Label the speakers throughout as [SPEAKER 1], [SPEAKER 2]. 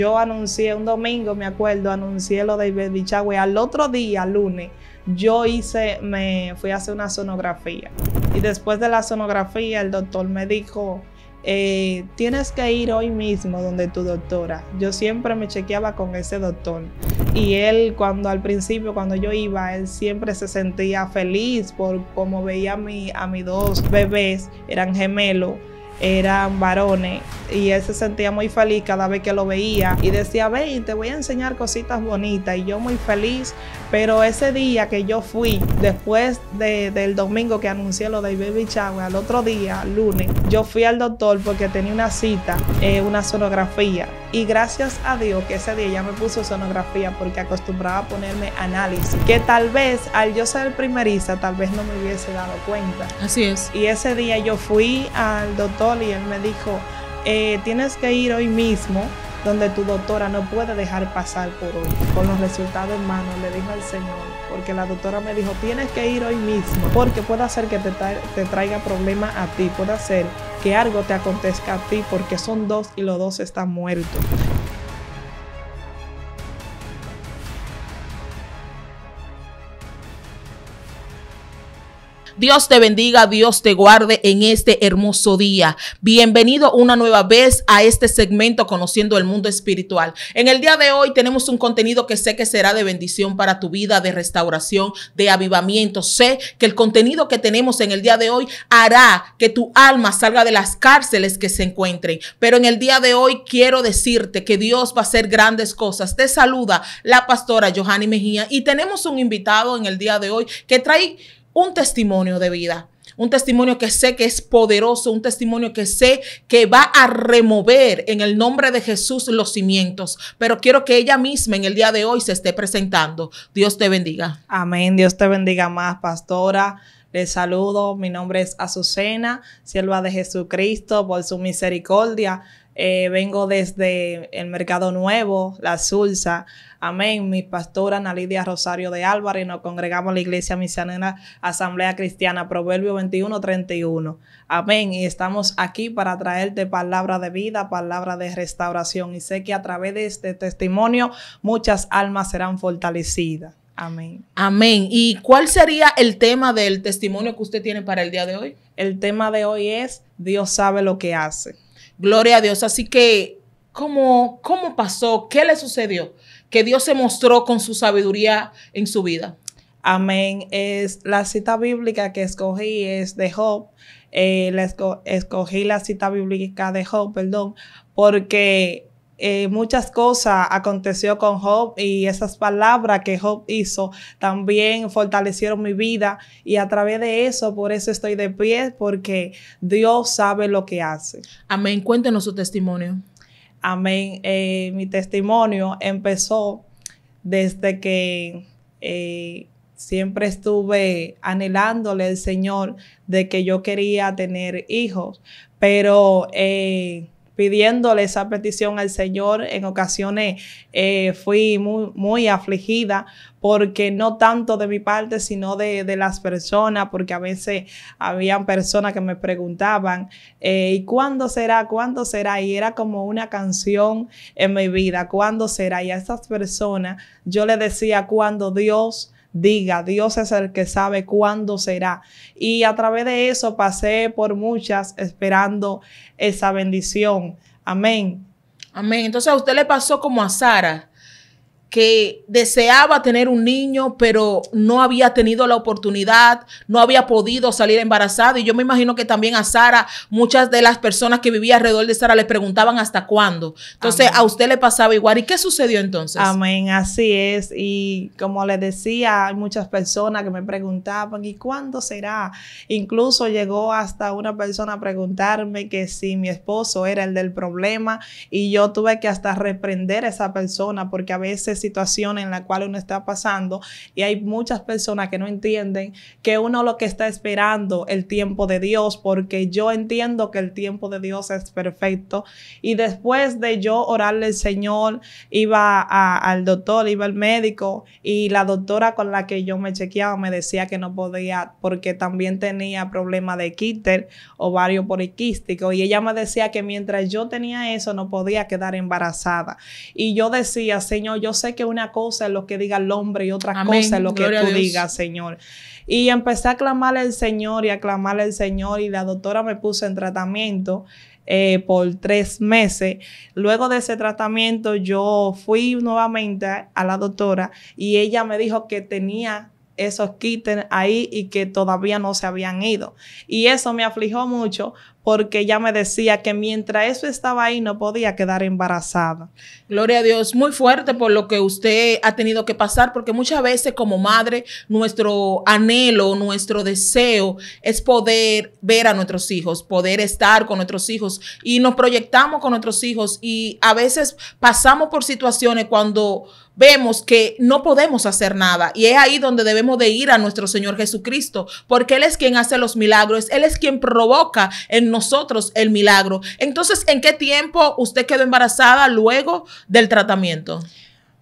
[SPEAKER 1] yo anuncié un domingo, me acuerdo, anuncié lo de Baby Al otro día, lunes, yo hice, me fui a hacer una sonografía. Y después de la sonografía, el doctor me dijo, eh, tienes que ir hoy mismo donde tu doctora. Yo siempre me chequeaba con ese doctor. Y él, cuando al principio, cuando yo iba, él siempre se sentía feliz por cómo veía a, a mis dos bebés, eran gemelos eran varones y él se sentía muy feliz cada vez que lo veía y decía, y te voy a enseñar cositas bonitas y yo muy feliz, pero ese día que yo fui, después de, del domingo que anuncié lo de baby shower, al otro día, lunes, yo fui al doctor porque tenía una cita, eh, una sonografía y gracias a Dios que ese día ya me puso sonografía porque acostumbraba a ponerme análisis, que tal vez al yo ser primeriza, tal vez no me hubiese dado cuenta. Así es. Y ese día yo fui al doctor y él me dijo, eh, tienes que ir hoy mismo donde tu doctora no puede dejar pasar por hoy. Con los resultados en mano le dijo al Señor, porque la doctora me dijo, tienes que ir hoy mismo, porque puede ser que te, traiga problemas a ti, puede ser que algo te acontezca a ti, porque son dos y los dos están muertos.
[SPEAKER 2] Dios te bendiga, Dios te guarde en este hermoso día. Bienvenido una nueva vez a este segmento Conociendo el Mundo Espiritual. En el día de hoy tenemos un contenido que sé que será de bendición para tu vida, de restauración, de avivamiento. Sé que el contenido que tenemos en el día de hoy hará que tu alma salga de las cárceles que se encuentren. Pero en el día de hoy quiero decirte que Dios va a hacer grandes cosas. Te saluda la pastora Johanny Mejía y tenemos un invitado en el día de hoy que trae un testimonio de vida, un testimonio que sé que es poderoso, un testimonio que sé que va a remover en el nombre de Jesús los cimientos, pero quiero que ella misma en el día de hoy se esté presentando. Dios te bendiga. Amén, Dios te bendiga más, pastora. Les saludo, mi nombre es Azucena,
[SPEAKER 1] sierva de Jesucristo, por su misericordia eh, vengo desde el Mercado Nuevo, La Sulsa. Amén. Mi pastora Ana Rosario de Álvarez. Nos congregamos en la Iglesia Misionera Asamblea Cristiana, Proverbio 21, 31. Amén. Y estamos aquí para traerte palabra de vida, palabra de restauración. Y sé que a través de este testimonio muchas almas serán fortalecidas. Amén. Amén.
[SPEAKER 2] ¿Y cuál sería el tema del testimonio que usted tiene para el día de hoy? El tema de hoy es Dios sabe lo que hace. Gloria a Dios. Así que, ¿cómo, cómo pasó? ¿Qué le sucedió? Que Dios se mostró con su sabiduría en su vida. Amén. Es, la cita bíblica que escogí es de Job. Eh,
[SPEAKER 1] escogí la cita bíblica de Job, perdón, porque eh, muchas cosas aconteció con Job y esas palabras que Job hizo también fortalecieron mi vida y a través de eso, por eso estoy de pie, porque Dios sabe lo que hace. Amén, cuéntenos su testimonio. Amén, eh, mi testimonio empezó desde que... Eh, siempre estuve anhelándole al Señor de que yo quería tener hijos, pero pidiéndole esa petición al Señor. En ocasiones eh, fui muy, muy afligida porque no tanto de mi parte, sino de, las personas, porque a veces habían personas que me preguntaban, eh, ¿y cuándo será? ¿Cuándo será? Y era como una canción en mi vida, ¿cuándo será? Y a esas personas yo le decía, cuando Dios diga, Dios es el que sabe cuándo será. Y a través de eso pasé por muchas
[SPEAKER 2] esperando esa bendición. Amén. Amén. Entonces a usted le pasó como a Sara que deseaba tener un niño, pero no había tenido la oportunidad, no había podido salir embarazada. Y yo me imagino que también a Sara, muchas de las personas que vivían alrededor de Sara le preguntaban hasta cuándo. Entonces, a usted le pasaba igual. ¿Y qué sucedió entonces? Amén, así es. Y como les decía, hay muchas
[SPEAKER 1] personas que me preguntaban, ¿y cuándo será? Incluso llegó hasta una persona a preguntarme que si mi esposo era el del problema y yo tuve que hasta reprender a esa persona porque a veces situación en la cual uno está pasando y hay muchas personas que no entienden que uno lo que está esperando el tiempo de Dios, porque yo entiendo que el tiempo de Dios es perfecto y después de yo orarle al Señor, iba al doctor, iba al médico y la doctora con la que yo me chequeaba me decía que no podía porque también tenía problema de quíter, ovario poliquístico y ella me decía que mientras yo tenía eso no podía quedar embarazada y yo decía, Señor, yo sé que una cosa es lo que diga el hombre y otra cosa es lo que tú digas, Señor. Y empecé a clamarle al Señor y a clamarle al Señor y la doctora me puso en tratamiento. Eh, por tres meses. Luego de ese tratamiento yo fui nuevamente a la doctora y ella me dijo que tenía esos quiten ahí y que todavía no se habían ido. Y eso me afligió mucho
[SPEAKER 2] porque ya me decía que mientras eso estaba ahí no podía quedar embarazada. Gloria a Dios, muy fuerte por lo que usted ha tenido que pasar, porque muchas veces como madre nuestro anhelo, nuestro deseo es poder ver a nuestros hijos, poder estar con nuestros hijos y nos proyectamos con nuestros hijos y a veces pasamos por situaciones cuando vemos que no podemos hacer nada. Y es ahí donde debemos de ir a nuestro Señor Jesucristo, porque Él es quien hace los milagros, Él es quien provoca en nosotros el milagro. Entonces, ¿en qué tiempo usted quedó embarazada luego del tratamiento?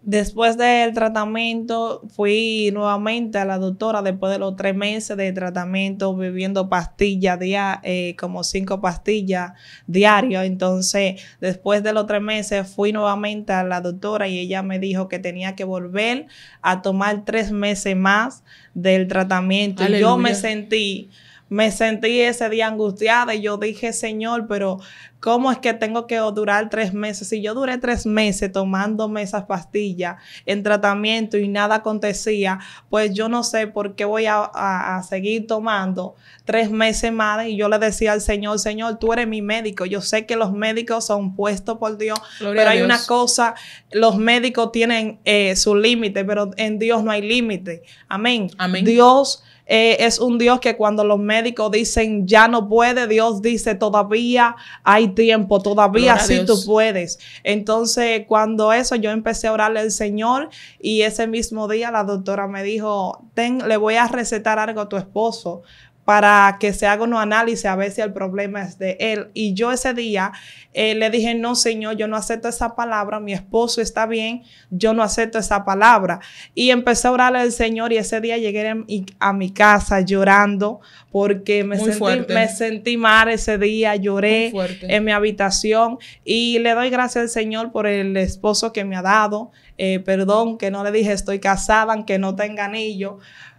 [SPEAKER 1] Después del tratamiento, fui nuevamente a la doctora después de los tres meses de tratamiento, bebiendo pastillas, eh, como cinco pastillas diario. Entonces, después de los tres meses, fui nuevamente a la doctora y ella me dijo que tenía que volver a tomar tres meses más del tratamiento. Y yo me sentí me sentí ese día angustiada y yo dije, Señor, pero ¿cómo es que tengo que durar tres meses? Si yo duré tres meses tomándome esas pastillas en tratamiento y nada acontecía, pues yo no sé por qué voy a, seguir tomando tres meses más. Y yo le decía al Señor, Señor, tú eres mi médico. Yo sé que los médicos son puestos por Dios, pero hay una cosa, los médicos tienen eh, su límite, pero en Dios no hay límite. Amén. Amén. Dios eh, es un Dios que cuando los médicos dicen ya no puede, Dios dice todavía hay tiempo, todavía sí tú puedes. Entonces, cuando eso, yo empecé a orarle al Señor y ese mismo día la doctora me dijo, Ten, le voy a recetar algo a tu esposo para que se haga unos análisis a ver si el problema es de él. Y yo ese día eh, le dije, no, señor, yo no acepto esa palabra, mi esposo está bien, yo no acepto esa palabra. Y empecé a orar al Señor y ese día llegué a mi casa llorando porque me, sentí, mal ese día, lloré en mi habitación y le doy gracias al Señor por el esposo que me ha dado. Eh, perdón que no le dije estoy casada, aunque no tenga anillo,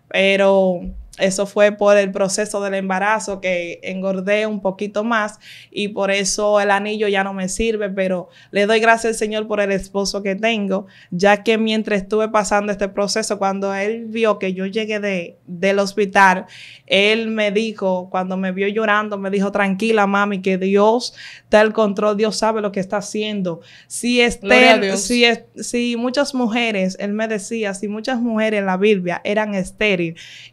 [SPEAKER 1] pero eso fue por el proceso del embarazo que engordé un poquito más y por eso el anillo ya no me sirve, pero le doy gracias al Señor por el esposo que tengo, ya que mientras estuve pasando este proceso, cuando él vio que yo llegué de, del hospital, él me dijo, cuando me vio llorando, me dijo, tranquila mami, que Dios está al control, Dios sabe lo que está haciendo. Si, Esther, si, si muchas mujeres, él me decía, si muchas mujeres en la Biblia eran estériles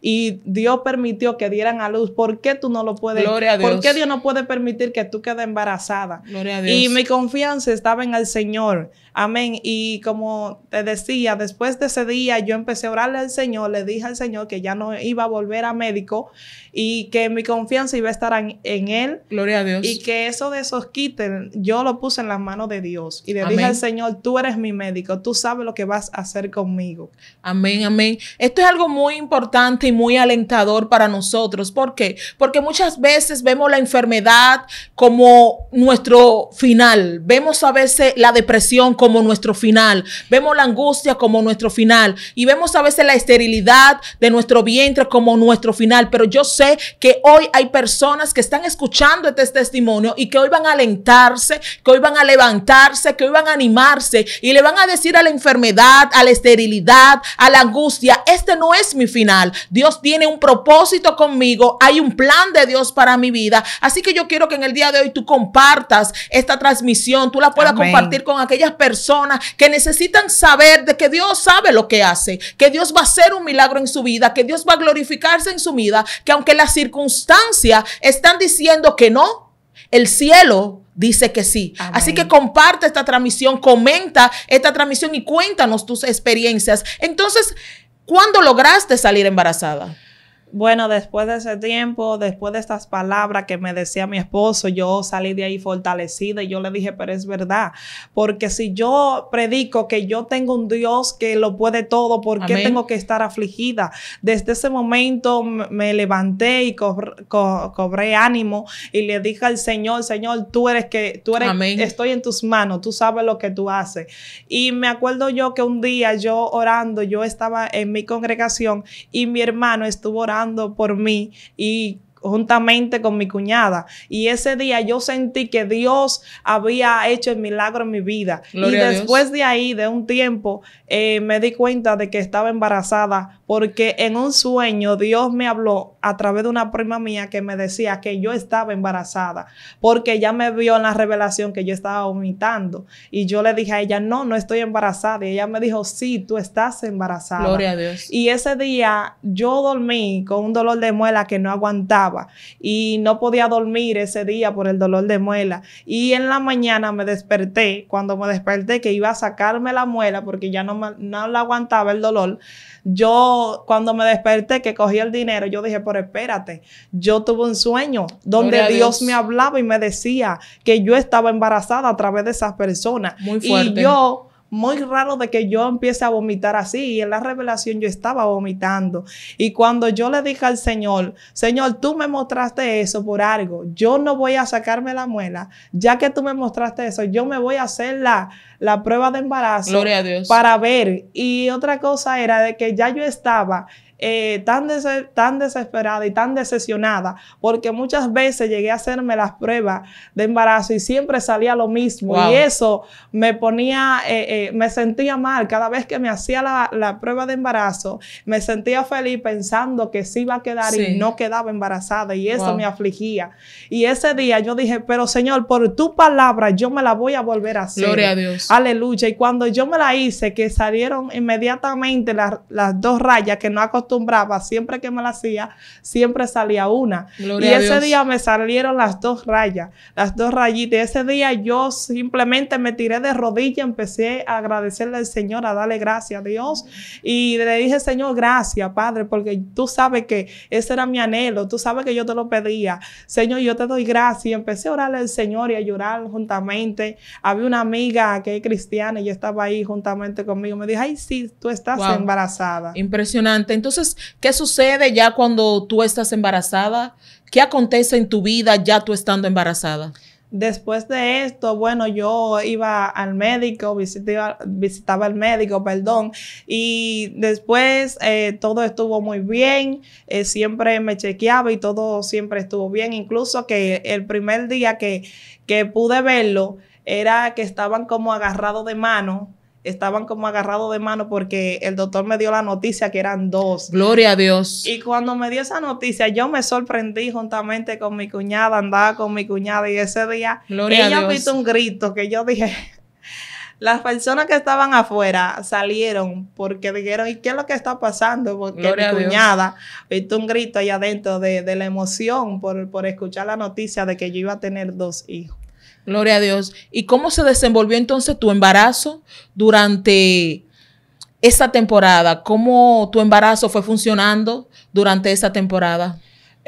[SPEAKER 1] y Dios permitió que dieran a luz, ¿por qué tú no lo puedes? Gloria a Dios. ¿Por qué Dios no puede permitir que tú quedes embarazada?
[SPEAKER 2] Gloria a Dios. Y mi
[SPEAKER 1] confianza estaba en el Señor. Amén. Y como te decía, después de ese día yo empecé a orarle al Señor, le dije al Señor que ya no iba a volver a médico y que mi confianza iba a estar en, Él. Gloria a Dios. Y que eso de esos quiten, yo lo puse en las manos de Dios. Y le dije al Señor, tú
[SPEAKER 2] eres mi médico, tú sabes lo que vas a hacer conmigo. Amén, amén. Esto es algo muy importante y muy alentador para nosotros. ¿Por qué? Porque muchas veces vemos la enfermedad como nuestro final. Vemos a veces la depresión como como nuestro final, vemos la angustia como nuestro final y vemos a veces la esterilidad de nuestro vientre como nuestro final, pero yo sé que hoy hay personas que están escuchando este testimonio y que hoy van a alentarse, que hoy van a levantarse, que hoy van a animarse y le van a decir a la enfermedad, a la esterilidad, a la angustia, este no es mi final, Dios tiene un propósito conmigo, hay un plan de Dios para mi vida, así que yo quiero que en el día de hoy tú compartas esta transmisión, tú la puedas compartir con aquellas personas que necesitan saber de que Dios sabe lo que hace, que Dios va a hacer un milagro en su vida, que Dios va a glorificarse en su vida, que aunque las circunstancias están diciendo que no, el cielo dice que sí. Así que comparte esta transmisión, comenta esta transmisión y cuéntanos tus experiencias. Entonces, ¿cuándo lograste salir embarazada?
[SPEAKER 1] bueno, después de ese tiempo, después de estas palabras que me decía mi esposo, yo salí de ahí fortalecida y yo le dije, pero es verdad, porque si yo predico que yo tengo un Dios que lo puede todo, ¿por qué tengo que estar afligida? Desde ese momento me levanté y cobré, ánimo y le dije al Señor, Señor, tú eres que, tú eres, estoy en tus manos, tú sabes lo que tú haces. Y me acuerdo yo que un día yo orando, yo estaba en mi congregación y mi hermano estuvo orando por mí y juntamente con mi cuñada. Y ese día yo sentí que Dios había hecho el milagro en mi vida. y después de ahí, de un tiempo, eh, me di cuenta de que estaba embarazada porque en un sueño Dios me habló a través de una prima mía que me decía que yo estaba embarazada, porque ella me vio en la revelación que yo estaba vomitando. Y yo le dije a ella, no, no estoy embarazada. Y ella me dijo, sí, tú estás embarazada. Gloria a Dios. Y ese día yo dormí con un dolor de muela que no aguantaba y no podía dormir ese día por el dolor de muela. Y en la mañana me desperté, cuando me desperté que iba a sacarme la muela porque ya no, no la aguantaba el dolor yo cuando me desperté, que cogí el dinero, yo dije, pero espérate, yo tuve un sueño donde Dios, me hablaba y me decía que yo estaba embarazada a través de esas personas. Muy fuerte. Y yo muy raro de que yo empiece a vomitar así. Y en la revelación yo estaba vomitando. Y cuando yo le dije al Señor, Señor, tú me mostraste eso por algo. Yo no voy a sacarme la muela. Ya que tú me mostraste eso, yo me voy a hacer la, la prueba de embarazo. Gloria a Dios. Para ver. Y otra cosa era de que ya yo estaba eh, tan, tan desesperada y tan decepcionada, porque muchas veces llegué a hacerme las pruebas de embarazo y siempre salía lo mismo. Y eso me ponía, eh, eh, me sentía mal. Cada vez que me hacía la, la, prueba de embarazo, me sentía feliz pensando que sí iba a quedar y no quedaba embarazada. Y eso me afligía. Y ese día yo dije, pero Señor, por tu palabra yo me la voy a volver a hacer. Aleluya. Y cuando yo me la hice, que salieron inmediatamente las, dos rayas que no costado acostumbraba, siempre que me la hacía, siempre salía una. y ese día me salieron las dos rayas, las dos rayitas. Ese día yo simplemente me tiré de rodillas empecé a agradecerle al Señor, a darle gracias a Dios. Y le dije, Señor, gracias, Padre, porque tú sabes que ese era mi anhelo, tú sabes que yo te lo pedía. Señor, yo te doy gracias. Y empecé a orarle al Señor y a llorar juntamente. Había una amiga que es cristiana y estaba
[SPEAKER 2] ahí juntamente conmigo. Me dijo, ay, sí, tú estás embarazada. Impresionante. Entonces, entonces, ¿qué sucede ya cuando tú estás embarazada? ¿Qué acontece en tu vida ya tú estando embarazada?
[SPEAKER 1] Después de esto, bueno, yo iba al médico, visitaba, visitaba al médico, perdón, y después eh, todo estuvo muy bien, eh, siempre me chequeaba y todo siempre estuvo bien, incluso que el primer día que, que pude verlo era que estaban como agarrados de mano, estaban como agarrados de mano porque el doctor me dio la noticia que eran dos. Gloria a Dios. Y cuando me dio esa noticia, yo me sorprendí juntamente con mi cuñada, andaba con mi cuñada y ese día Gloria ella pito un grito que yo dije, las personas que estaban afuera salieron porque dijeron, ¿y qué es lo que está pasando? Porque mi cuñada hizo un grito allá adentro de, de, la emoción por, por escuchar la noticia de que yo iba a
[SPEAKER 2] tener dos hijos. Gloria a Dios. ¿Y cómo se desenvolvió entonces tu embarazo durante esa temporada? ¿Cómo tu embarazo fue funcionando durante esa temporada?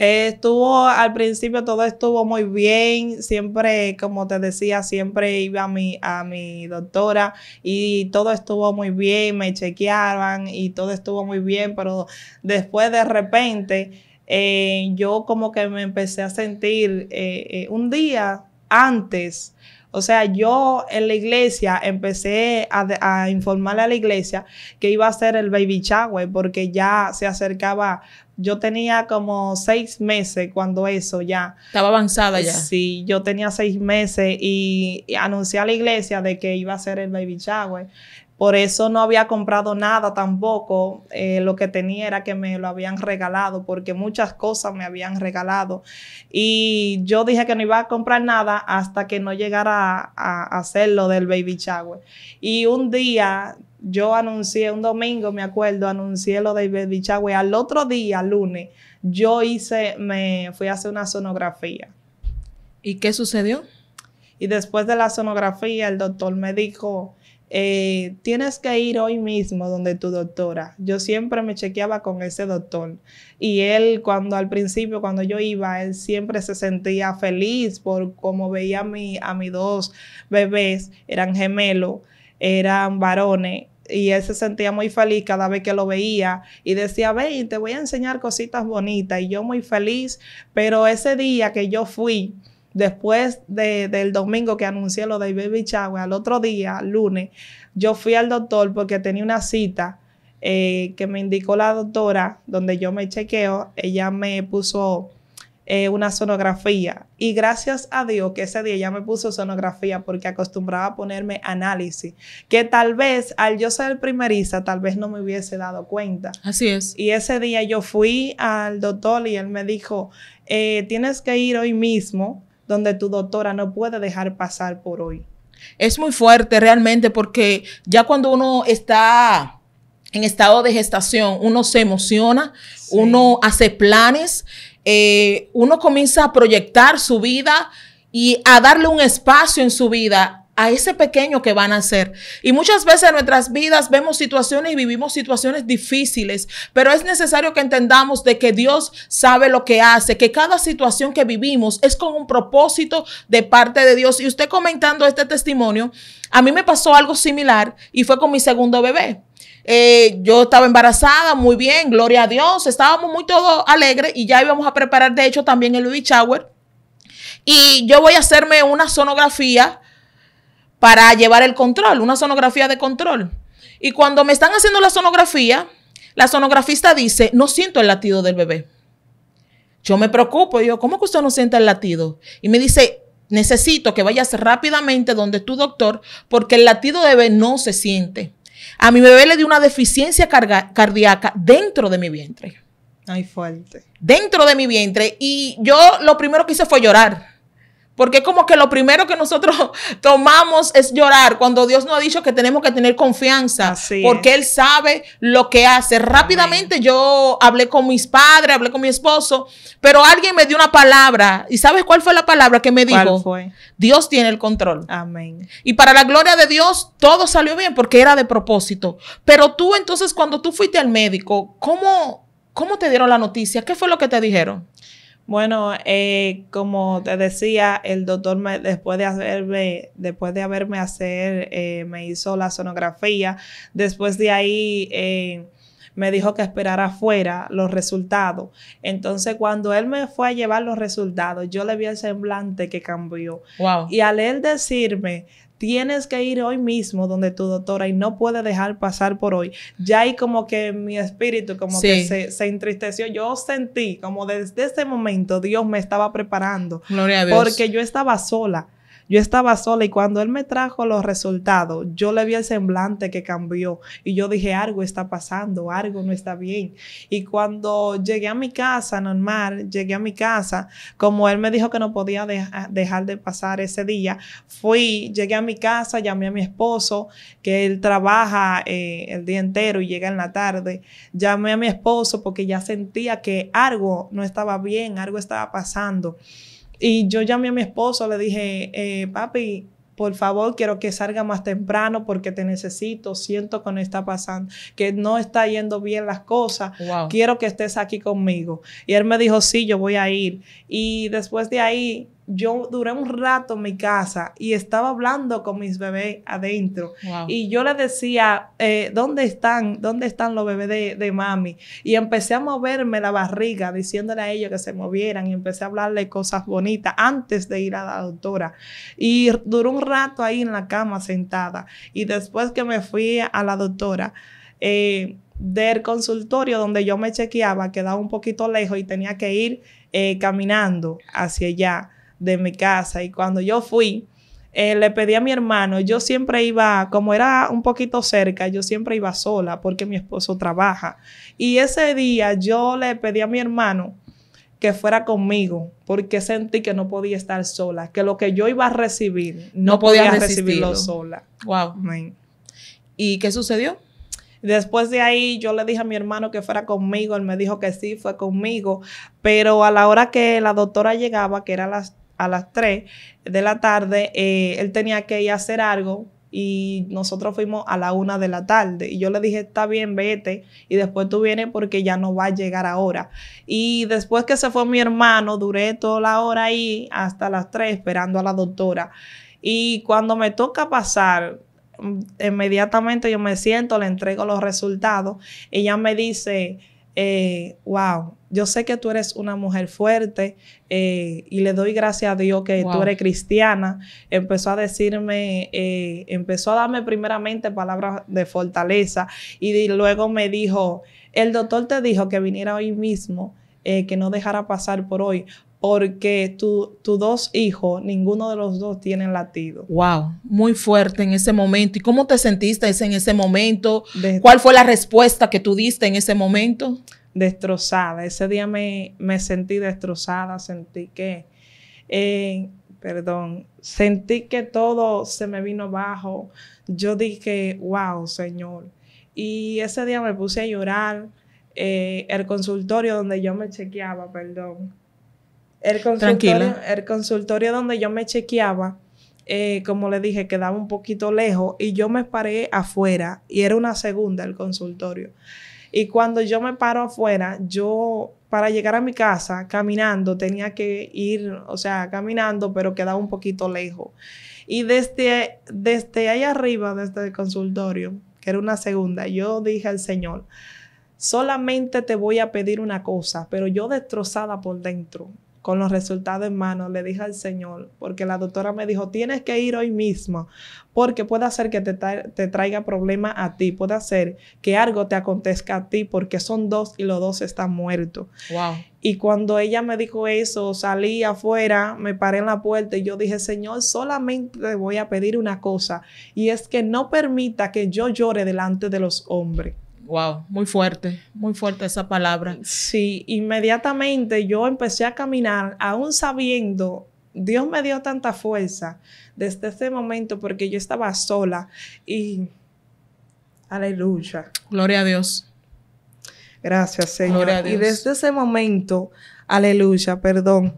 [SPEAKER 1] estuvo al principio todo estuvo muy bien, siempre, como te decía, siempre iba a mi, a mi doctora y todo estuvo muy bien, me chequeaban y todo estuvo muy bien, pero después de repente eh, yo como que me empecé a sentir eh, eh, un día antes. O sea, yo en la iglesia empecé a, informarle a la iglesia que iba a ser el baby shower porque ya se acercaba yo tenía como seis meses cuando eso ya. Estaba avanzada ya. Sí, yo tenía seis meses y, anuncié a la iglesia de que iba a ser el baby shower. Por eso no había comprado nada tampoco. Eh, lo que tenía era que me lo habían regalado, porque muchas cosas me habían regalado. Y yo dije que no iba a comprar nada hasta que no llegara a, hacerlo del baby Chagüe. Y un día yo anuncié, un domingo me acuerdo, anuncié lo del baby Chagüe. Al otro día, lunes, yo hice, me fui a hacer una sonografía. ¿Y qué sucedió? Y después de la sonografía, el doctor me dijo eh, tienes que ir hoy mismo donde tu doctora. Yo siempre me chequeaba con ese doctor y él cuando al principio, cuando yo iba, él siempre se sentía feliz por cómo veía a, a mis dos bebés, eran gemelos, eran varones y él se sentía muy feliz cada vez que lo veía y decía, ve, te voy a enseñar cositas bonitas y yo muy feliz, pero ese día que yo fui, después del domingo que anuncié lo de Baby Chagua, al otro día, lunes, yo fui al doctor porque tenía una cita eh, que me indicó la doctora, donde yo me chequeo, ella me puso eh, una sonografía. Y gracias a Dios que ese día ella me puso sonografía porque acostumbraba a ponerme análisis, que tal vez al yo ser primeriza, tal vez no me hubiese dado cuenta. Así es. Y ese día yo fui al doctor y él me dijo, eh, tienes que ir hoy mismo donde
[SPEAKER 2] tu doctora no puede dejar pasar por hoy. Es muy fuerte realmente porque ya cuando uno está en estado de gestación, uno se emociona, uno hace planes, eh, uno comienza a proyectar su vida y a darle un espacio en su vida a ese pequeño que van a ser. Y muchas veces en nuestras vidas vemos situaciones y vivimos situaciones difíciles, pero es necesario que entendamos de que Dios sabe lo que hace, que cada situación que vivimos es con un propósito de parte de Dios. Y usted comentando este testimonio, a mí me pasó algo similar y fue con mi segundo bebé. Eh, yo estaba embarazada, muy bien, gloria a Dios, estábamos muy todos alegres y ya íbamos a preparar, de hecho, también el baby shower. Y yo voy a hacerme una sonografía para llevar el control, una sonografía de control. Y cuando me están haciendo la sonografía, la sonografista dice, no siento el latido del bebé. Yo me preocupo, yo, ¿cómo que usted no siente el latido? Y me dice, necesito que vayas rápidamente donde tu doctor, porque el latido del bebé no se siente. A mi bebé le dio una deficiencia cardíaca dentro de mi vientre. Ay, fuerte. Dentro de mi vientre. Y yo lo primero que hice fue llorar. Porque como que lo primero que nosotros tomamos es llorar cuando Dios nos ha dicho que tenemos que tener confianza, porque Él sabe lo que hace. Rápidamente yo hablé con mis padres, hablé con mi esposo, pero alguien me dio una palabra. ¿Y sabes cuál fue la palabra que me ¿Cuál dijo? Fue? Dios tiene el control. Amén. Y para la gloria de Dios, todo salió bien porque era de propósito. Pero tú entonces cuando tú fuiste al médico, ¿cómo, cómo te dieron la noticia? ¿Qué fue lo que te dijeron?
[SPEAKER 1] Bueno, eh, como te decía, el doctor me, después de haberme, después de haberme hacer, eh, me hizo la sonografía. Después de ahí eh, me dijo que esperara afuera los resultados. Entonces, cuando él me fue a llevar los resultados, yo le vi el semblante que cambió. Wow. Y al él decirme, tienes que ir hoy mismo donde tu doctora y no puede dejar pasar por hoy. Ya hay como que mi espíritu como que se, se, entristeció. Yo sentí como desde ese momento Dios me estaba preparando. Porque yo estaba sola. Yo estaba sola y cuando él me trajo los resultados, yo le vi el semblante que cambió y yo dije, algo está pasando, algo no está bien. Y cuando llegué a mi casa, normal, llegué a mi casa, como él me dijo que no podía dejar de pasar ese día, fui, llegué a mi casa, llamé a mi esposo, que él trabaja eh, el día entero y llega en la tarde, llamé a mi esposo porque ya sentía que algo no estaba bien, algo estaba pasando. Y yo llamé a mi esposo, le dije, eh, papi, por favor, quiero que salga más temprano porque te necesito, siento que no está pasando, que no está yendo bien las cosas, quiero que estés aquí conmigo. Y él me dijo, sí, yo voy a ir. Y después de ahí, yo duré un rato en mi casa y estaba hablando con mis bebés adentro. Y yo le decía, eh, ¿dónde están? ¿Dónde están los bebés de, mami? Y empecé a moverme la barriga, diciéndole a ellos que se movieran y empecé a hablarle cosas bonitas antes de ir a la doctora. Y duró un rato ahí en la cama sentada. Y después que me fui a la doctora, eh, del consultorio donde yo me chequeaba quedaba un poquito lejos y tenía que ir eh, caminando hacia allá de mi casa. Y cuando yo fui, eh, le pedí a mi hermano, yo siempre iba, como era un poquito cerca, yo siempre iba sola porque mi esposo trabaja. Y ese día yo le pedí a mi hermano que fuera conmigo porque sentí que no podía estar sola, que lo que yo iba a recibir no, podía recibirlo sola. Wow. ¿Y qué sucedió? Después de ahí yo le dije a mi hermano que fuera conmigo, él me dijo que sí, fue conmigo, pero a la hora que la doctora llegaba, que era las a las 3 de la tarde, eh, él tenía que ir a hacer algo y nosotros fuimos a la una de la tarde y yo le dije, está bien, vete y después tú vienes porque ya no va a llegar ahora. Y después que se fue mi hermano, duré toda la hora ahí hasta las 3 esperando a la doctora. Y cuando me toca pasar, mm, inmediatamente yo me siento, le entrego los resultados, ella me dice, eh, wow, yo sé que tú eres una mujer fuerte eh, y le doy gracias a Dios que tú eres cristiana. Empezó a decirme, eh, empezó a darme primeramente palabras de fortaleza y luego me dijo, el doctor te dijo que viniera hoy mismo. que no dejara pasar por hoy, porque tus dos hijos,
[SPEAKER 2] ninguno de los dos tienen latido. Wow, muy fuerte en ese momento. ¿Y cómo te sentiste en ese momento? ¿Cuál fue la respuesta que tú diste en ese momento? Destrozada. Ese día me, sentí destrozada, sentí que, eh,
[SPEAKER 1] perdón, sentí que todo se me vino bajo. Yo dije, wow, Señor. Y ese día me puse a llorar. Eh, el consultorio donde yo me chequeaba, perdón el consultorio, el consultorio donde yo me chequeaba, eh, como le dije, quedaba un poquito lejos y yo me paré afuera y era una segunda el consultorio. Y cuando yo me paro afuera, yo para llegar a mi casa caminando tenía que ir, o sea, caminando, pero quedaba un poquito lejos. Y desde, desde ahí arriba, desde el consultorio, que era una segunda, yo dije al Señor, solamente te voy a pedir una cosa, pero yo destrozada por dentro, con los resultados en mano, le dije al Señor, porque la doctora me dijo, tienes que ir hoy mismo, porque puede hacer que te, traiga problema a ti, puede hacer que algo te acontezca a ti, porque son dos y los dos están muertos. Y cuando ella me dijo eso, salí afuera, me paré en la puerta y yo dije, Señor, solamente te voy a pedir una cosa, y es que no permita que yo llore delante de los hombres.
[SPEAKER 2] Wow, muy fuerte, muy fuerte esa palabra. Sí,
[SPEAKER 1] inmediatamente yo empecé a caminar, aún sabiendo, Dios me dio tanta fuerza desde ese momento porque yo estaba sola y aleluya.
[SPEAKER 2] Gloria a Dios. Gracias, Señor. Y desde
[SPEAKER 1] ese momento, aleluya, perdón.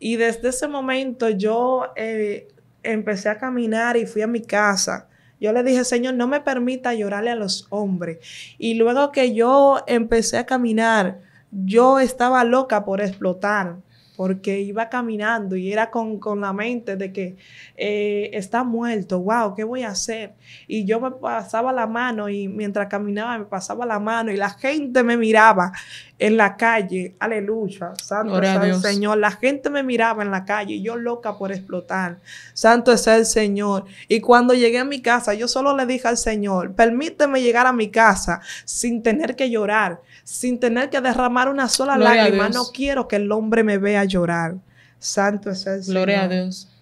[SPEAKER 1] Y desde ese momento yo eh, empecé a caminar y fui a mi casa yo le dije, Señor, no me permita llorarle a los hombres. Y luego que yo empecé a caminar, yo estaba loca por explotar porque iba caminando y era con, la mente de que eh, está muerto, wow, ¿qué voy a hacer? Y yo me pasaba la mano y mientras caminaba me pasaba la mano y la gente me miraba en la calle, aleluya, santo es el Señor, la gente me miraba en la calle y yo loca por explotar, santo es el Señor. Y cuando llegué a mi casa, yo solo le dije al Señor, permíteme llegar a mi casa sin tener que llorar, sin tener que derramar una sola lágrima, no quiero que el hombre me vea llorar. Santo es el Señor. Gloria a Dios.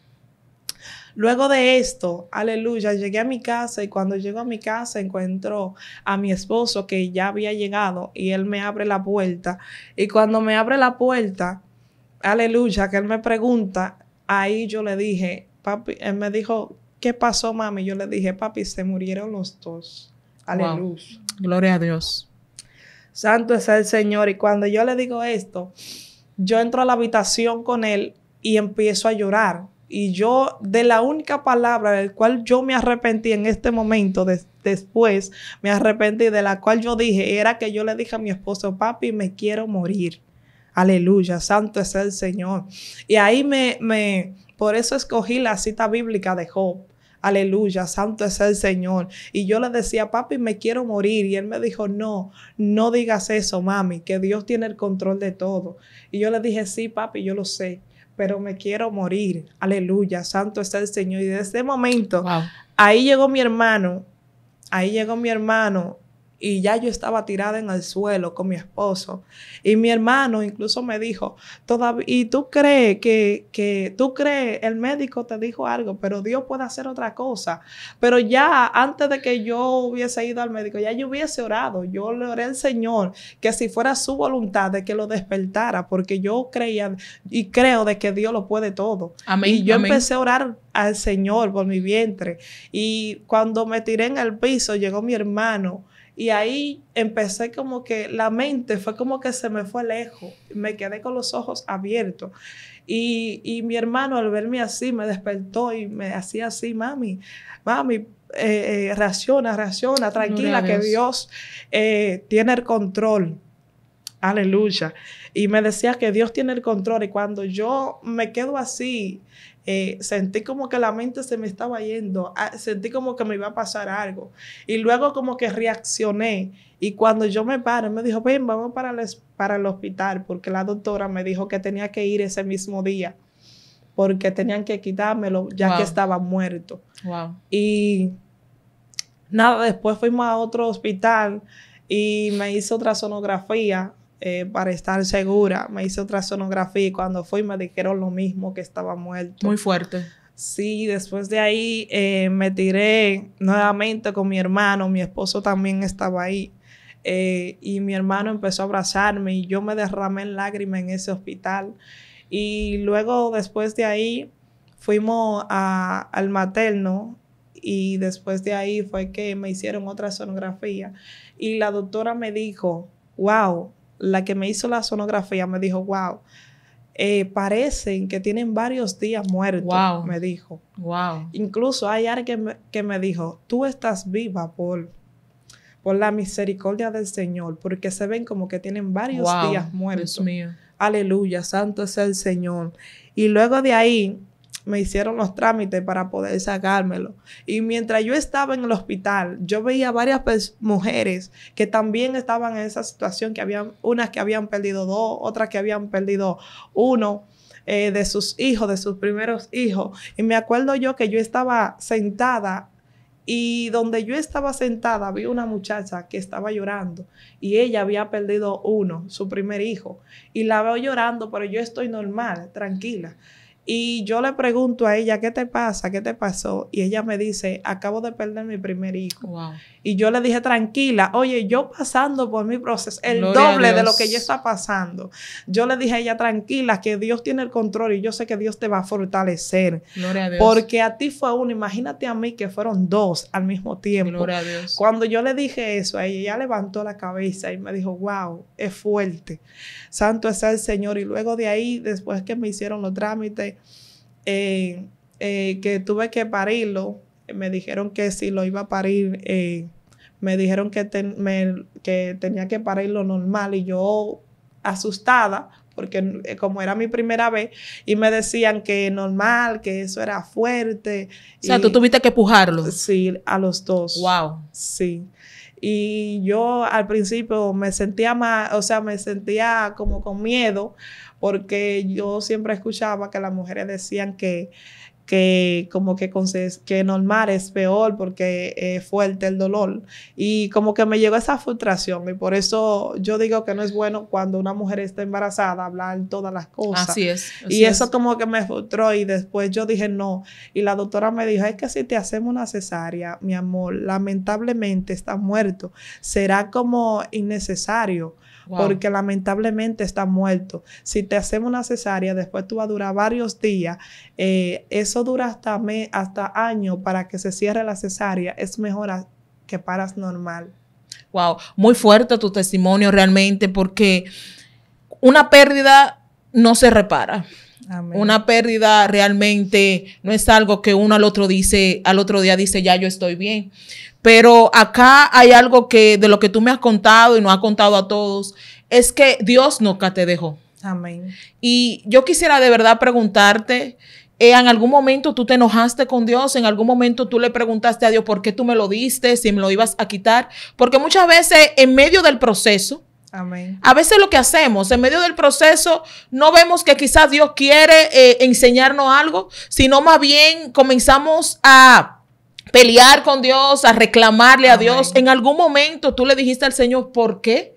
[SPEAKER 1] Luego de esto, aleluya, llegué a mi casa y cuando llego a mi casa encuentro a mi esposo que ya había llegado y él me abre la puerta. Y cuando me abre la puerta, aleluya, que él me pregunta, ahí yo le dije, papi, él me dijo, ¿qué pasó, mami? Yo le dije, papi, se murieron los dos. Aleluya.
[SPEAKER 2] Gloria a Dios.
[SPEAKER 1] Santo es el Señor. Y cuando yo le digo esto, yo entro a la habitación con él y empiezo a llorar. Y yo, de la única palabra del cual yo me arrepentí en este momento, después me arrepentí, de la cual yo dije, era que yo le dije a mi esposo, papi, me quiero morir. Aleluya, santo es el Señor. Y ahí me, me por eso escogí la cita bíblica de Job aleluya, santo es el Señor. Y yo le decía, papi, me quiero morir. Y él me dijo, no, no digas eso, mami, que Dios tiene el control de todo. Y yo le dije, sí, papi, yo lo sé, pero me quiero morir. Aleluya, santo es el Señor. Y desde ese momento, ahí llegó mi hermano, ahí llegó mi hermano y ya yo estaba tirada en el suelo con mi esposo. Y mi hermano incluso me dijo, y tú crees que, tú crees, el médico te dijo algo, pero Dios puede hacer otra cosa. Pero ya antes de que yo hubiese ido al médico, ya yo hubiese orado, yo le oré al Señor que si fuera su voluntad de que lo despertara, porque yo creía y creo de que Dios lo puede todo. y yo empecé a orar al Señor por mi vientre. Y cuando me tiré en el piso, llegó mi hermano y ahí empecé como que la mente fue como que se me fue lejos, me quedé con los ojos abiertos. Y, y mi hermano al verme así me despertó y me hacía así, mami, mami, eh, eh, reacciona, reacciona, tranquila, que Dios eh, tiene el control. Aleluya. Y me decía que Dios tiene el control y cuando yo me quedo así, eh, sentí como que la mente se me estaba yendo, ah, sentí como que me iba a pasar algo. Y luego como que reaccioné y cuando yo me paré, me dijo, ven, vamos para el, para el hospital, porque la doctora me dijo que tenía que ir ese mismo día, porque tenían que quitármelo ya que estaba muerto. Y nada, después fuimos a otro hospital y me hizo otra sonografía eh, para estar segura, me hice otra sonografía y cuando fui me dijeron lo mismo, que estaba muerto. Muy fuerte. Sí, después de ahí eh, me tiré nuevamente con mi hermano, mi esposo también estaba ahí. Eh, y mi hermano empezó a abrazarme y yo me derramé en lágrimas en ese hospital. Y luego, después de ahí, fuimos al materno y después de ahí fue que me hicieron otra sonografía. Y la doctora me dijo, wow, la que me hizo la sonografía me dijo, wow, eh, parecen que tienen varios días muertos, me dijo. Wow. Incluso hay alguien que me, dijo, tú estás viva por, por la misericordia del Señor, porque se ven como que tienen varios días muertos. mío. Aleluya, santo es el Señor. Y luego de ahí, me hicieron los trámites para poder sacármelo. Y mientras yo estaba en el hospital, yo veía varias mujeres que también estaban en esa situación, que habían unas que habían perdido dos, otras que habían perdido uno. Eh, de sus hijos, de sus primeros hijos. Y me acuerdo yo que yo estaba sentada y donde yo estaba sentada vi una muchacha que estaba llorando y ella había perdido uno, su primer hijo. Y la veo llorando, pero yo estoy normal, tranquila. Y yo le pregunto a ella, ¿qué te pasa? ¿Qué te pasó? Y ella me dice, acabo de perder mi primer hijo. Y yo le dije, tranquila, oye, yo pasando por mi proceso, el doble de lo que yo está pasando. Yo le dije a ella, tranquila, que Dios tiene el control y yo sé que Dios te va a fortalecer. Porque a ti fue uno, imagínate a mí que fueron dos al mismo tiempo. Cuando yo le dije eso a ella, ella levantó la cabeza y me dijo, wow, es fuerte. Santo es el Señor. Y luego de ahí, después que me hicieron los trámites, eh, que tuve que parirlo. Me dijeron que si lo iba a parir, eh, me dijeron que, que tenía que parirlo normal y yo asustada porque eh, como era mi primera vez y me decían que normal, que eso era fuerte. O sea, tú
[SPEAKER 2] tuviste que pujarlo. Sí, a los dos. Wow. Sí.
[SPEAKER 1] Y yo al principio me sentía más, o sea, me sentía como con miedo, porque yo siempre escuchaba que las mujeres decían que, que como que, que normal es peor porque es fuerte el dolor. Y como que me llegó esa frustración y por eso yo digo que no es bueno cuando una mujer está embarazada hablar todas las cosas. Así es. y eso como que me frustró y después yo dije no. Y la doctora me dijo, es que si te hacemos una cesárea, mi amor, lamentablemente está muerto. Será como innecesario porque lamentablemente está muerto. Si te hacemos una cesárea, después tú vas a durar varios días. Eh, eso dura hasta, hasta año para que se cierre la cesárea. Es mejor que paras
[SPEAKER 2] normal. Wow, muy fuerte tu testimonio realmente porque una pérdida no se repara. Una pérdida realmente no es algo que uno al otro dice, al otro día dice, ya yo estoy bien. Pero acá hay algo que de lo que tú me has contado y no has contado a todos, es que Dios nunca te dejó. Amén. Y yo quisiera de verdad preguntarte, eh, ¿en algún momento tú te enojaste con Dios? ¿En algún momento tú le preguntaste a Dios por qué tú me lo diste, si me lo ibas a quitar? Porque muchas veces en medio del proceso,
[SPEAKER 1] a
[SPEAKER 2] veces lo que hacemos, en medio del proceso, no vemos que quizás Dios quiere eh, enseñarnos algo, sino más bien comenzamos a pelear con Dios, a reclamarle a Dios. En algún momento tú le dijiste al Señor, ¿por qué?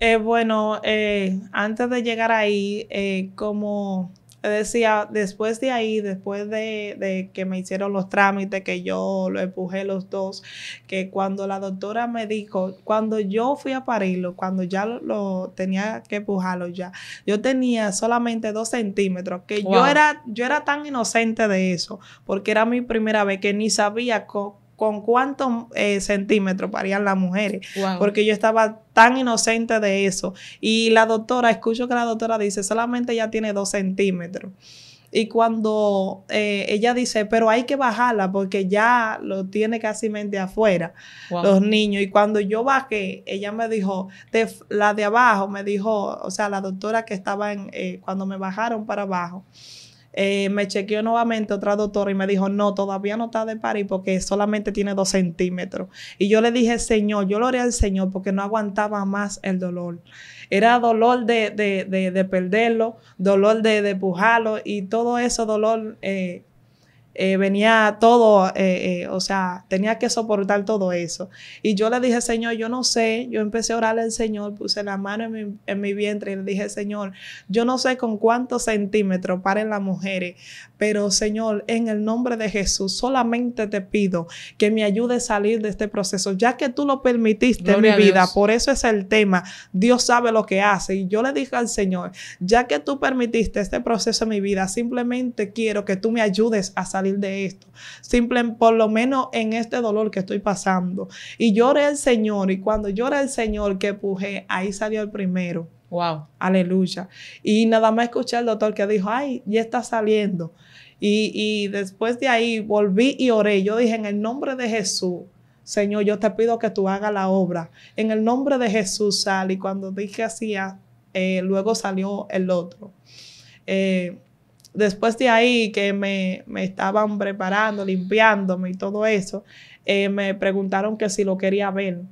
[SPEAKER 1] Eh, bueno, eh, antes de llegar ahí, como decía, después de ahí, después de, que me hicieron los trámites, que yo lo empujé los dos, que cuando la doctora me dijo, cuando yo fui a parirlo, cuando ya lo, tenía que empujarlo ya, yo tenía solamente dos centímetros, que yo, era, yo era tan inocente de eso, porque era mi primera vez que ni sabía con, cuántos eh, centímetros parían las mujeres, porque yo estaba tan inocente de eso. Y la doctora, escucho que la doctora dice, solamente ya tiene dos centímetros. Y cuando eh, ella dice, pero hay que bajarla porque ya lo tiene casi mente afuera, los niños. Y cuando yo bajé, ella me dijo, la de abajo, me dijo, o sea, la doctora que estaba en, eh, cuando me bajaron para abajo eh, me chequeó nuevamente otra doctora y me dijo, no, todavía no está de parís porque solamente tiene dos centímetros. Y yo le dije, Señor, yo lo haré al Señor porque no aguantaba más el dolor. Era dolor de, de, de, perderlo, dolor de, de pujarlo y todo eso dolor eh, eh, venía todo, eh, eh, o sea, tenía que soportar todo eso. Y yo le dije, Señor, yo no sé, yo empecé a orar al Señor, puse la mano en mi, vientre y le dije, Señor, yo no sé con cuántos centímetros paren las mujeres, pero Señor, en el nombre de Jesús, solamente te pido que me ayudes a salir de este proceso, ya que tú lo permitiste en mi vida, por eso es el tema, Dios sabe lo que hace. Y yo le dije al Señor, ya que tú permitiste este proceso en mi vida, simplemente quiero que tú me ayudes a salir de esto. Simple, por lo menos en este dolor que estoy pasando. Y lloré al Señor y cuando llora el Señor que pujé, ahí salió el primero. Wow. Aleluya. Y nada más escuché al doctor que dijo, ay, ya está saliendo. Y, después de ahí volví y oré. Yo dije, en el nombre de Jesús, Señor, yo te pido que tú hagas la obra. En el nombre de Jesús sal. Y cuando dije así, ah, eh, luego salió el otro. Eh, después de ahí que me, me estaban preparando, limpiándome y todo eso, eh, me preguntaron que si lo quería ver.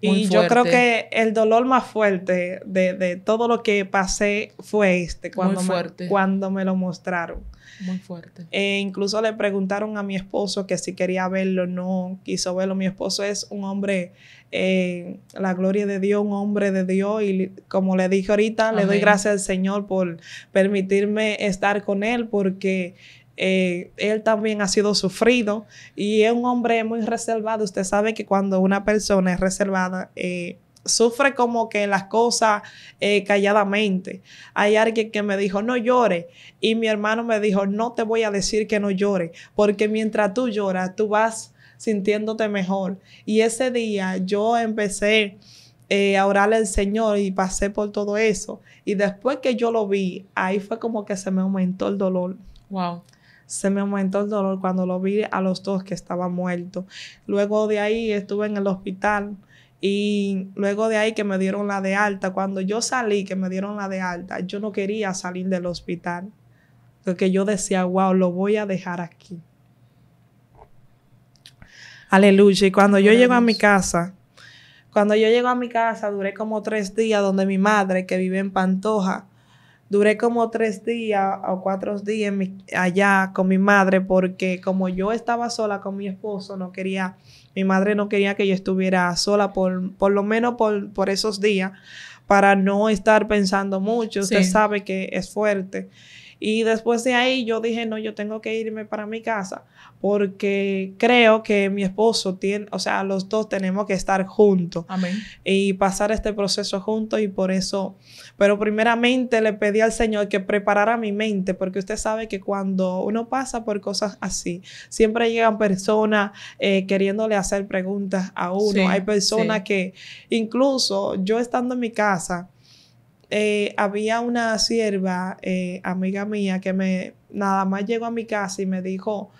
[SPEAKER 1] y yo creo que el dolor más fuerte de, todo lo que pasé fue este, cuando, cuando me lo mostraron.
[SPEAKER 2] Muy fuerte.
[SPEAKER 1] E incluso le preguntaron a mi esposo que si quería verlo, no quiso verlo. Mi esposo es un hombre, eh, la gloria de Dios, un hombre de Dios. Y como le dije ahorita, le doy gracias al Señor por permitirme estar con él porque... Eh, él también ha sido sufrido y es un hombre muy reservado. Usted sabe que cuando una persona es reservada, eh, sufre como que las cosas eh, calladamente. Hay alguien que me dijo, no llores. Y mi hermano me dijo, no te voy a decir que no llores, porque mientras tú lloras, tú vas sintiéndote mejor. Y ese día yo empecé eh, a orar al Señor y pasé por todo eso. Y después que yo lo vi, ahí fue como que se me aumentó el dolor. Wow se me aumentó el dolor cuando lo vi a los dos que estaban muertos. Luego de ahí estuve en el hospital y luego de ahí que me dieron la de alta, cuando yo salí, que me dieron la de alta, yo no quería salir del hospital. Porque yo decía, wow, lo voy a dejar aquí. Aleluya. Y cuando yo llego a mi casa, cuando yo llego a mi casa, duré como tres días donde mi madre, que vive en Pantoja, Duré como tres días o cuatro días allá con mi madre porque como yo estaba sola con mi esposo, no quería, mi madre no quería que yo estuviera sola por, por lo menos por, por esos días para no estar pensando mucho. Usted sabe que es fuerte. Y después de ahí yo dije, no, yo tengo que irme para mi casa porque creo que mi esposo tiene, o sea, los dos tenemos que estar juntos Amén. y pasar este proceso juntos y por eso, pero primeramente le pedí al Señor que preparara mi mente porque usted sabe que cuando uno pasa por cosas así, siempre llegan personas eh, queriéndole hacer preguntas a uno. Hay personas que incluso yo estando en mi casa, eh, había una sierva, eh, amiga mía, que me nada más llegó a mi casa y me dijo,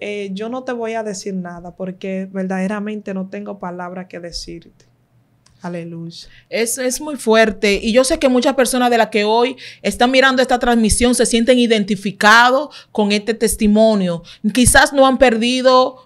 [SPEAKER 1] eh, yo no te voy a decir nada porque verdaderamente no tengo palabra que decirte. Aleluya.
[SPEAKER 2] eso es, muy fuerte. Y yo sé que muchas personas de las que hoy están mirando esta transmisión se sienten identificados con este testimonio. Quizás no han perdido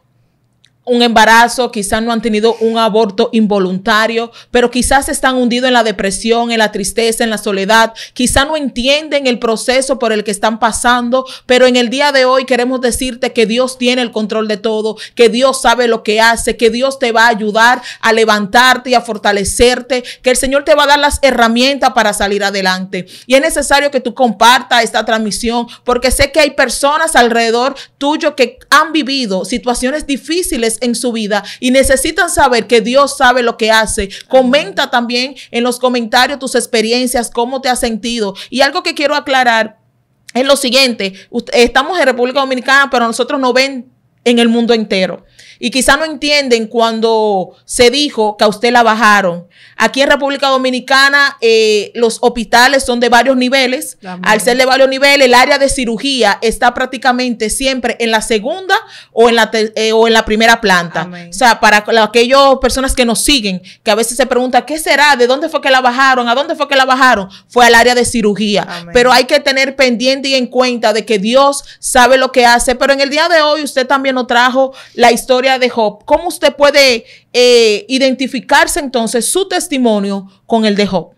[SPEAKER 2] un embarazo, quizás no han tenido un aborto involuntario, pero quizás están hundidos en la depresión, en la tristeza, en la soledad, quizás no entienden el proceso por el que están pasando, pero en el día de hoy queremos decirte que Dios tiene el control de todo, que Dios sabe lo que hace, que Dios te va a ayudar a levantarte y a fortalecerte, que el Señor te va a dar las herramientas para salir adelante. Y es necesario que tú compartas esta transmisión porque sé que hay personas alrededor tuyo que han vivido situaciones difíciles en su vida y necesitan saber que Dios sabe lo que hace. Comenta también en los comentarios tus experiencias, cómo te has sentido. Y algo que quiero aclarar es lo siguiente, estamos en República Dominicana, pero nosotros no ven en el mundo entero. Y quizá no entienden cuando se dijo que a usted la bajaron. Aquí en República Dominicana eh, los hospitales son de varios niveles. Al ser de varios niveles, el área de cirugía está prácticamente siempre en la segunda o en la, eh, o en la primera planta. O sea, para aquellas personas que nos siguen, que a veces se pregunta, ¿qué será? ¿De dónde fue que la bajaron? ¿A dónde fue que la bajaron? Fue al área de cirugía. Pero hay que tener pendiente y en cuenta de que Dios sabe lo que hace. Pero en el día de hoy usted también nos trajo la historia de Job, ¿cómo usted puede eh, identificarse entonces su testimonio con el de Job?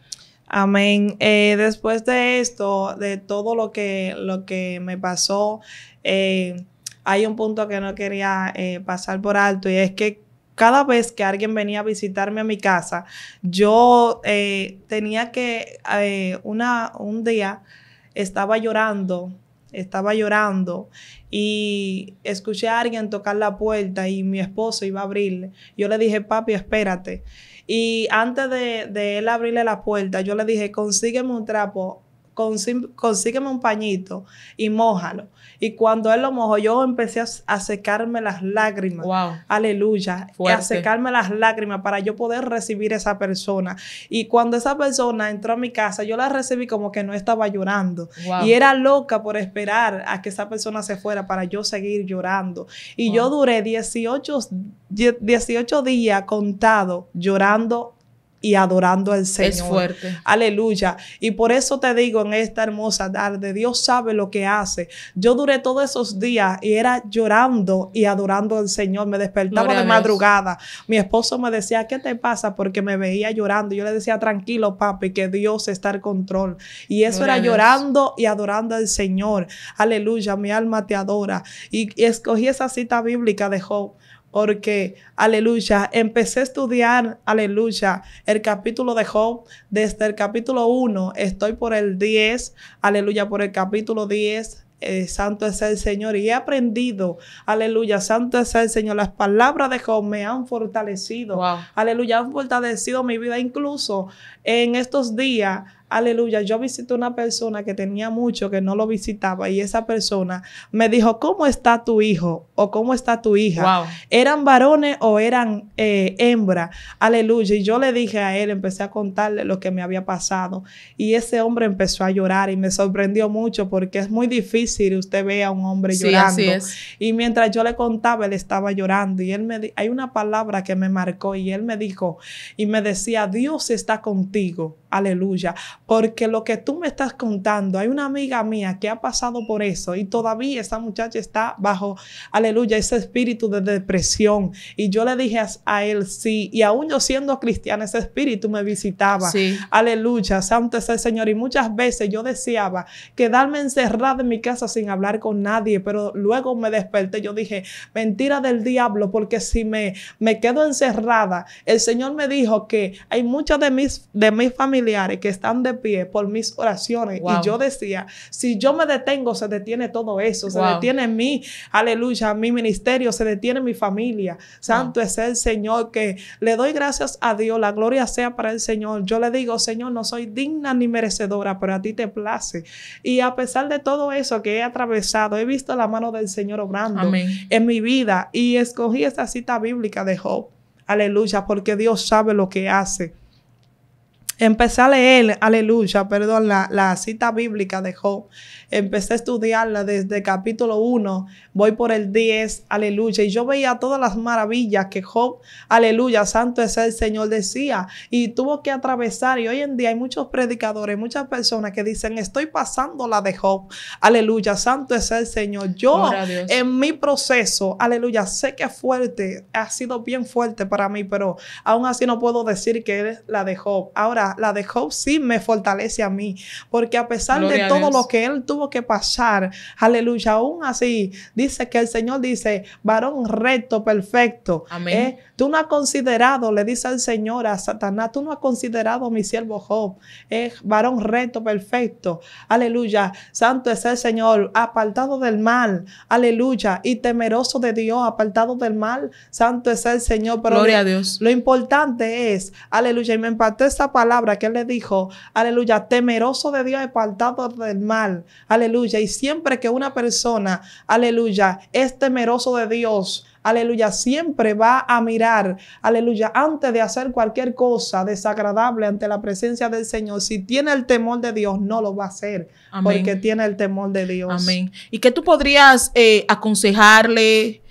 [SPEAKER 1] Amén. Eh, después de esto, de todo lo que, lo que me pasó, eh, hay un punto que no quería pasar por alto y es que cada vez que alguien venía a visitarme a mi casa, yo tenía que, una, un día estaba llorando estaba llorando y escuché a alguien tocar la puerta y mi esposo iba a abrirle. Yo le dije, papi, espérate. Y antes de, él abrirle la puerta, yo le dije, consígueme un trapo consígueme un pañito y mojalo Y cuando él lo mojó, yo empecé a, secarme las lágrimas. Aleluya. A secarme las lágrimas para yo poder recibir a esa persona. Y cuando esa persona entró a mi casa, yo la recibí como que no estaba llorando. Y era loca por esperar a que esa persona se fuera para yo seguir llorando. Y yo duré 18, 18 días contado llorando y adorando al Señor. Es fuerte. Aleluya. Y por eso te digo en esta hermosa tarde, Dios sabe lo que hace. Yo duré todos esos días y era llorando y adorando al Señor. Me despertaba de madrugada. Mi esposo me decía, ¿qué te pasa? Porque me veía llorando. Yo le decía, tranquilo, papi, que Dios está al control. Y eso era llorando y adorando al Señor. Aleluya, mi alma te adora. Y, y escogí esa cita bíblica de Job porque, aleluya, empecé a estudiar, aleluya, el capítulo de Job desde el capítulo 1, estoy por el 10, aleluya, por el capítulo 10. Eh, santo es el Señor y he aprendido, aleluya, santo es el Señor. Las palabras de Job me han fortalecido, aleluya, han fortalecido mi vida. Incluso en estos días, aleluya, yo visité una persona que tenía mucho que no lo visitaba y esa persona me dijo, ¿cómo está tu hijo? o ¿cómo está tu hija? ¿Eran varones o eran hembras? Eh, hembra? Aleluya. Y yo le dije a él, empecé a contarle lo que me había pasado y ese hombre empezó a llorar y me sorprendió mucho porque es muy difícil usted ve a un hombre llorando. Y mientras yo le contaba, él estaba llorando y él me, hay una palabra que me marcó y él me dijo y me decía, Dios está contigo. Aleluya. Porque lo que tú me estás contando, hay una amiga mía que ha pasado por eso y todavía esa muchacha está bajo, aleluya, ese espíritu de depresión. Y yo le dije a, él, sí, y aún yo siendo cristiana, ese espíritu me visitaba. Aleluya, santo es el Señor. Y muchas veces yo deseaba quedarme encerrada en mi casa sin hablar con nadie, pero luego me desperté, yo dije, mentira del diablo, porque si me, me quedo encerrada, el Señor me dijo que hay muchas de mis, de mis familiares que están de pie por mis oraciones. Y yo decía, si yo me detengo, se detiene todo eso, se detiene mi, aleluya, mi ministerio, se detiene mi familia. Santo es el Señor que le doy gracias a Dios, la gloria sea para el Señor. Yo le digo, Señor, no soy digna ni merecedora, pero a ti te place. Y a pesar de todo eso que he atravesado, he visto la mano del Señor obrando en mi vida y escogí esta cita bíblica de Job. Aleluya, porque Dios sabe lo que hace. Empecé a leer, aleluya, perdón, la, cita bíblica de Job. Empecé a estudiarla desde capítulo 1, voy por el 10, aleluya. Y yo veía todas las maravillas que Job, aleluya, santo es el Señor, decía. Y tuvo que atravesar. Y hoy en día hay muchos predicadores, muchas personas que dicen, estoy pasando la de Job. Aleluya, santo es el Señor. Yo en mi proceso, aleluya, sé que es fuerte, ha sido bien fuerte para mí, pero aún así no puedo decir que es la de Job. Ahora, la, dejó de sí me fortalece a mí, porque a pesar de todo lo que él tuvo que pasar, aleluya, aún así, dice que el Señor dice, varón recto, perfecto. Amén. Tú no has considerado, le dice al Señor a Satanás, tú no has considerado mi siervo Job, es varón recto, perfecto. Aleluya. Santo es el Señor, apartado del mal. Aleluya. Y temeroso de Dios, apartado del mal. Santo es el Señor. Gloria a Dios. Lo importante es, aleluya. Y me empaté esta palabra que él le dijo, aleluya, temeroso de Dios, apartado del mal. Aleluya. Y siempre que una persona, aleluya, es temeroso de Dios, aleluya, siempre va a mirar, aleluya, antes de hacer cualquier cosa desagradable ante la presencia del Señor, si
[SPEAKER 2] tiene el temor de Dios, no lo va a hacer, porque tiene el temor de Dios. Amén. ¿Y qué tú podrías eh, aconsejarle,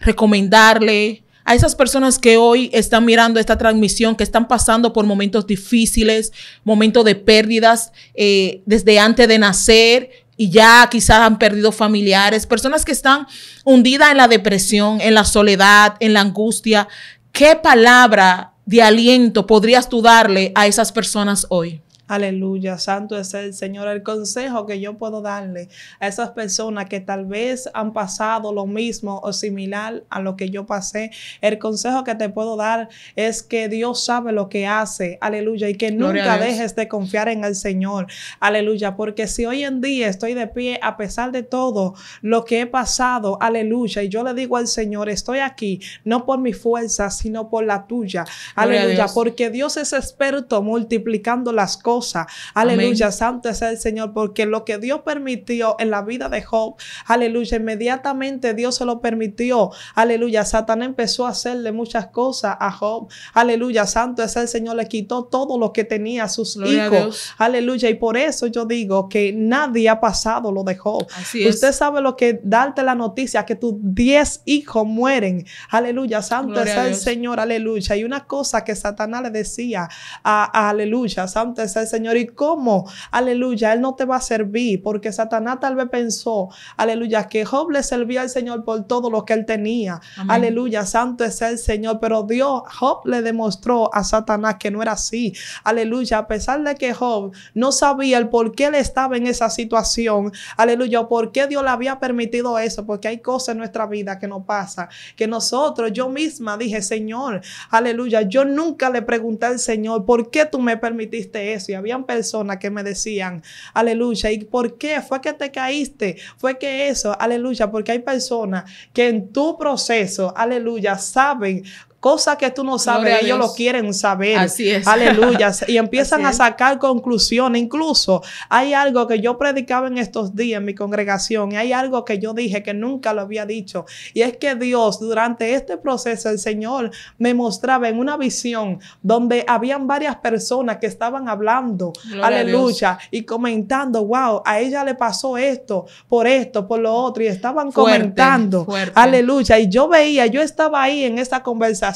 [SPEAKER 2] recomendarle? a esas personas que hoy están mirando esta transmisión, que están pasando por momentos difíciles, momentos de pérdidas, eh, desde antes de nacer y ya quizás han perdido familiares, personas que están hundidas en la depresión, en la soledad, en la angustia. ¿Qué palabra de aliento podrías tú darle a esas personas hoy?
[SPEAKER 1] Aleluya, santo es el Señor. El consejo que yo puedo darle a esas personas que tal vez han pasado lo mismo o similar a lo que yo pasé, el consejo que te puedo dar es que Dios sabe lo que hace. Aleluya, y que nunca dejes de confiar en el Señor. Aleluya, porque si hoy en día estoy de pie a pesar de todo lo que he pasado, aleluya, y yo le digo al Señor, estoy aquí, no por mi fuerza, sino por la tuya. Aleluya, porque Dios es experto multiplicando las cosas Aleluya, santo es el Señor, porque lo que Dios permitió en la vida de Job, aleluya, inmediatamente Dios se lo permitió. Aleluya, Satanás empezó a hacerle muchas cosas a Job. Aleluya, santo es el Señor, le quitó todo lo que tenía a sus hijos. aleluya, y por eso yo digo que nadie ha pasado lo de Job. Usted sabe lo que darte la noticia, que tus diez hijos mueren. Aleluya, santo es el Señor, aleluya. Y una cosa que Satanás le decía, a, a, aleluya, santo es el Señor. ¿Y cómo? Aleluya, Él no te va a servir porque Satanás tal vez pensó, aleluya, que Job le servía al Señor por todo lo que él tenía. Aleluya, santo es el Señor. Pero Dios, Job le demostró a Satanás que no era así. Aleluya, a pesar de que Job no sabía el por qué él estaba en esa situación. Aleluya, por qué Dios le había permitido eso. Porque hay cosas en nuestra vida que no pasa, que nosotros, yo misma dije, Señor, aleluya, yo nunca le pregunté al Señor, ¿por qué tú me permitiste eso? habían personas que me decían, aleluya, ¿y por qué? ¿Fue que te caíste? ¿Fue que eso? Aleluya, porque hay personas que en tu proceso, aleluya, saben Cosas que tú no sabes, ellos lo quieren saber. Así es. Aleluya. Y empiezan a sacar conclusiones. Incluso hay algo que yo predicaba en estos días en mi congregación y hay algo que yo dije que nunca lo había dicho. Y es que Dios, durante este proceso, el Señor me mostraba en una visión donde habían varias personas que estaban hablando. aleluya. Y comentando, wow, a ella le pasó esto, por esto, por lo otro. Y estaban comentando. Aleluya. Y yo veía, yo estaba ahí en esa conversación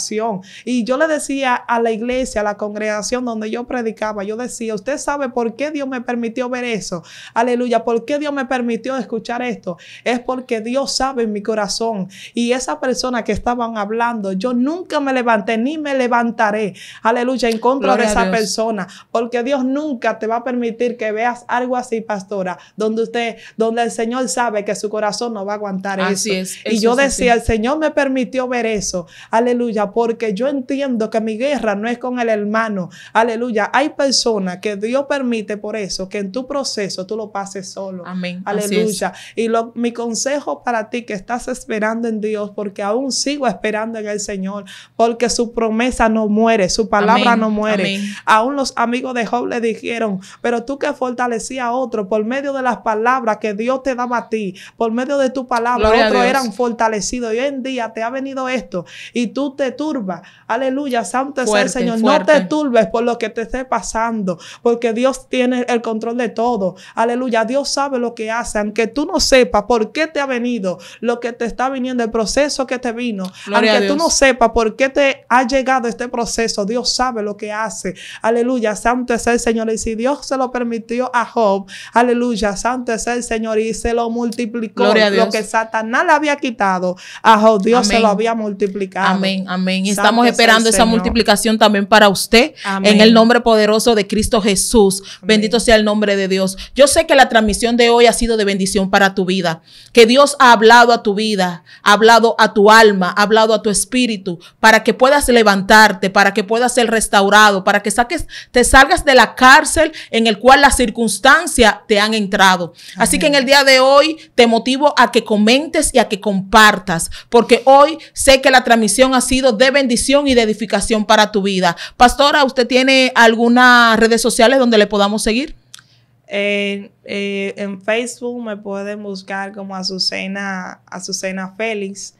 [SPEAKER 1] y yo le decía a la iglesia, a la congregación donde yo predicaba, yo decía, usted sabe por qué Dios me permitió ver eso. Aleluya, por qué Dios me permitió escuchar esto. Es porque Dios sabe en mi corazón. Y esa persona que estaban hablando, yo nunca me levanté ni me levantaré. Aleluya, en contra de esa persona. Porque Dios nunca te va a permitir que veas algo así, pastora, donde usted, donde el Señor sabe que su corazón no va a aguantar así eso. Y yo decía, el Señor me permitió ver eso. Aleluya porque yo entiendo que mi guerra no es con el hermano, aleluya. Hay personas que Dios permite por eso, que en tu proceso tú lo pases solo. Amén. Aleluya. Y lo, mi consejo para ti que estás esperando en Dios, porque aún sigo esperando en el Señor, porque su promesa no muere, su palabra no muere. Aún los amigos de Job le dijeron, pero tú que fortalecía a otro por medio de las palabras que Dios te daba a ti, por medio de tu palabra, otros eran fortalecidos. Y hoy en día te ha venido esto y tú te turba. Aleluya, santo es el Señor. No te turbes por lo que te esté pasando, porque Dios tiene el control de todo. Aleluya, Dios sabe lo que hace, aunque tú no sepas por qué te ha venido, lo que te está viniendo, el proceso que te vino, aunque tú no sepas por qué te ha llegado este proceso, Dios sabe lo que hace. Aleluya, santo es el Señor. Y si Dios se lo permitió a Job, aleluya, santo es el Señor y se lo multiplicó. Lo que Satanás le había quitado, a Job Dios se lo había multiplicado. amén. Y estamos esperando esa
[SPEAKER 2] multiplicación también para usted. En el nombre poderoso de Cristo Jesús. Bendito sea el nombre de Dios. Yo sé que la transmisión de hoy ha sido de bendición para tu vida. Que Dios ha hablado a tu vida, ha hablado a tu alma, ha hablado a tu espíritu, para que puedas levantarte, para que puedas ser restaurado, para que saques, te salgas de la cárcel en el cual las circunstancias te han entrado. Así que en el día de hoy te motivo a que comentes y a que compartas, porque hoy sé que la transmisión ha sido de bendición y de edificación para tu vida. Pastora, ¿usted tiene algunas redes sociales donde le podamos seguir?
[SPEAKER 1] en eh, Facebook me pueden buscar como Azucena, Azucena Félix.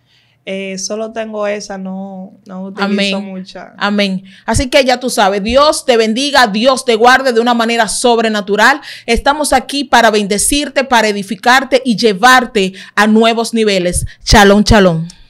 [SPEAKER 1] Eh, solo tengo esa, no, no utilizo mucha.
[SPEAKER 2] Amén. Así que ya tú sabes, Dios te bendiga, Dios te guarde de una manera sobrenatural. Estamos aquí para bendecirte, para edificarte y llevarte a nuevos niveles. Chalón, chalón.